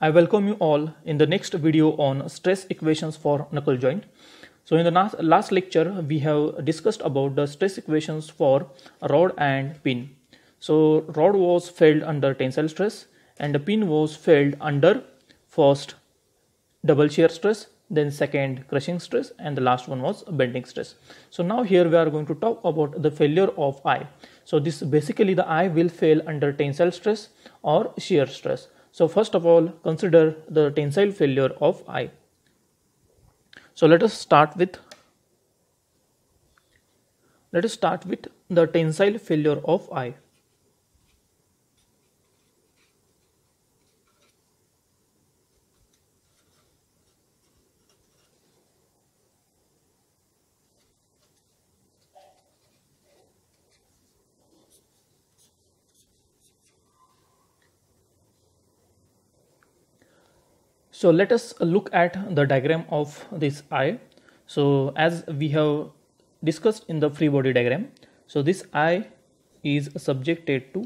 I welcome you all in the next video on stress equations for knuckle joint. So in the last lecture, we have discussed about the stress equations for rod and pin. So rod was failed under tensile stress and the pin was failed under first double shear stress, then second crushing stress and the last one was bending stress. So now here we are going to talk about the failure of I. So this basically the I will fail under tensile stress or shear stress. So first of all, consider the tensile failure of I. So let us start with let us start with the tensile failure of I. So let us look at the diagram of this eye. So as we have discussed in the free body diagram, so this eye is subjected to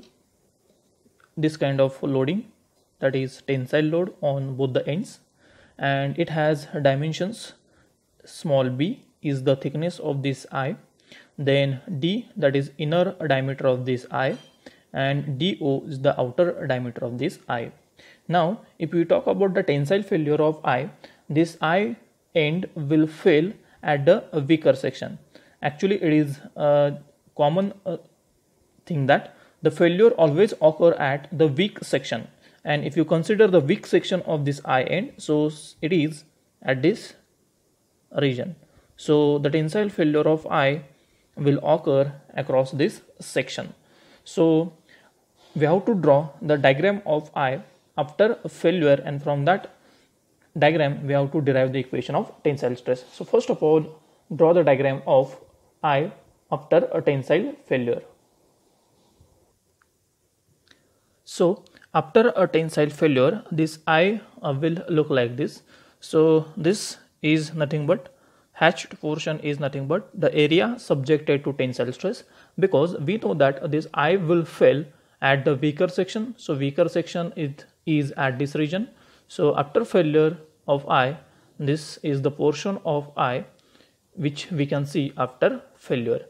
this kind of loading that is tensile load on both the ends and it has dimensions small b is the thickness of this eye then d that is inner diameter of this eye and do is the outer diameter of this eye now, if we talk about the tensile failure of I, this I end will fail at the weaker section. Actually, it is a common uh, thing that the failure always occur at the weak section. And if you consider the weak section of this I end, so it is at this region. So the tensile failure of I will occur across this section. So we have to draw the diagram of I after failure and from that diagram we have to derive the equation of tensile stress so first of all draw the diagram of i after a tensile failure so after a tensile failure this i uh, will look like this so this is nothing but hatched portion is nothing but the area subjected to tensile stress because we know that this i will fail at the weaker section so weaker section is is at this region so after failure of i this is the portion of i which we can see after failure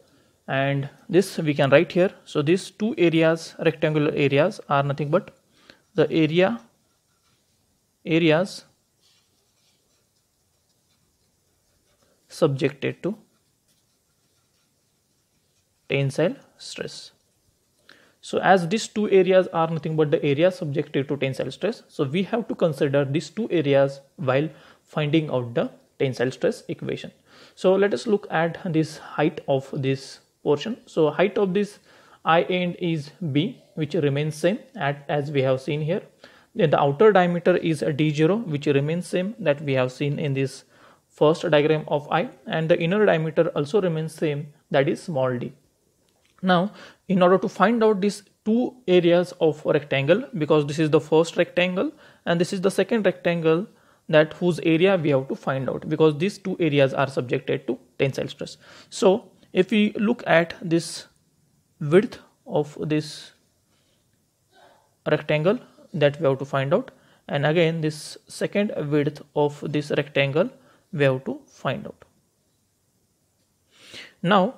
and this we can write here so these two areas rectangular areas are nothing but the area areas subjected to tensile stress so as these two areas are nothing but the areas subjected to tensile stress, so we have to consider these two areas while finding out the tensile stress equation. So let us look at this height of this portion. So height of this I end is B which remains same at, as we have seen here. Then the outer diameter is D0 which remains same that we have seen in this first diagram of I and the inner diameter also remains same that is small d now in order to find out these two areas of rectangle because this is the first rectangle and this is the second rectangle that whose area we have to find out because these two areas are subjected to tensile stress so if we look at this width of this rectangle that we have to find out and again this second width of this rectangle we have to find out now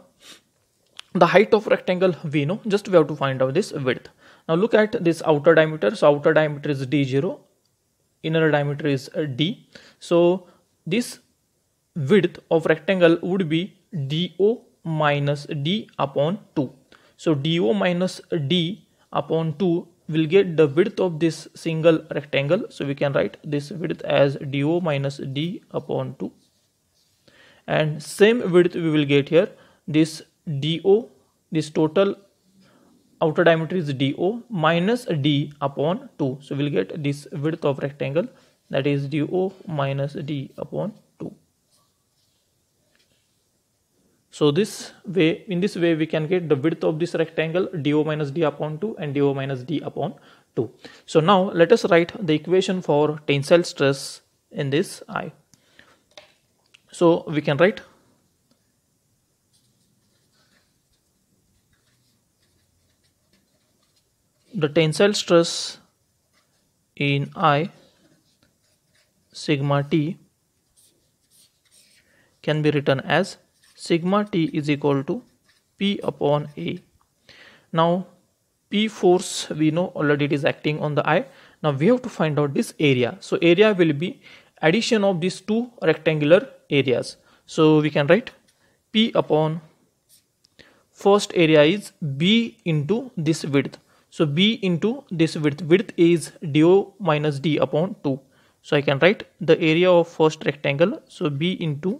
the height of rectangle we know just we have to find out this width now look at this outer diameter so outer diameter is d0 inner diameter is d so this width of rectangle would be do minus d upon 2 so do minus d upon 2 will get the width of this single rectangle so we can write this width as do minus d upon 2 and same width we will get here this DO, this total outer diameter is DO minus D upon 2. So we'll get this width of rectangle that is DO minus D upon 2. So this way, in this way we can get the width of this rectangle DO minus D upon 2 and DO minus D upon 2. So now let us write the equation for tensile stress in this I. So we can write the tensile stress in I sigma t can be written as sigma t is equal to p upon a now p force we know already it is acting on the I. now we have to find out this area so area will be addition of these two rectangular areas so we can write p upon first area is b into this width so b into this width width is do minus d upon 2 so i can write the area of first rectangle so b into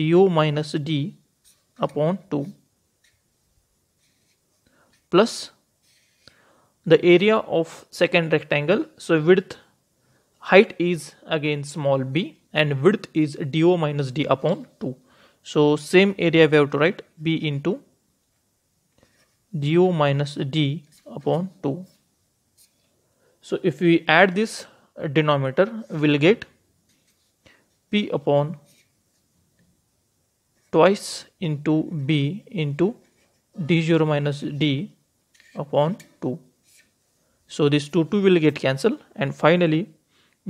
do minus d upon 2 plus the area of second rectangle so width height is again small b and width is do minus d upon 2 so same area we have to write b into d o minus d upon 2 so if we add this uh, denominator we'll get p upon twice into b into d0 minus d upon 2 so this 2 2 will get cancelled and finally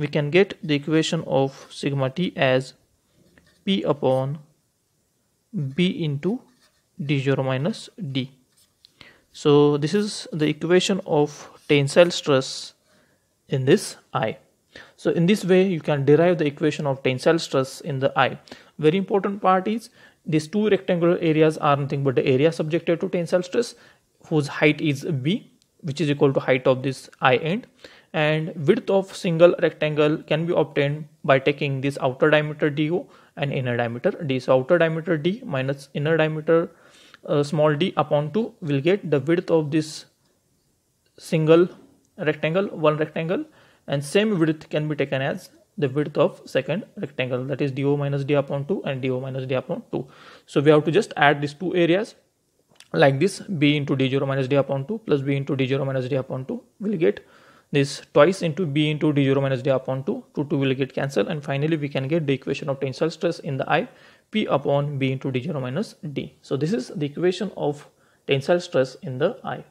we can get the equation of sigma t as p upon b into d0 minus d so this is the equation of tensile stress in this eye so in this way you can derive the equation of tensile stress in the eye very important part is these two rectangular areas are nothing but the area subjected to tensile stress whose height is b which is equal to height of this eye end and width of single rectangle can be obtained by taking this outer diameter do and inner diameter d so outer diameter d minus inner diameter uh, small d upon 2 will get the width of this single rectangle one rectangle and same width can be taken as the width of second rectangle that is do minus d upon 2 and do minus d upon 2 so we have to just add these two areas like this b into d0 minus d upon 2 plus b into d0 minus d upon 2 will get this twice into b into d0 minus d upon 2 2 2 will get cancelled and finally we can get the equation of tensile stress in the i P upon B into d0 minus d. So this is the equation of tensile stress in the eye.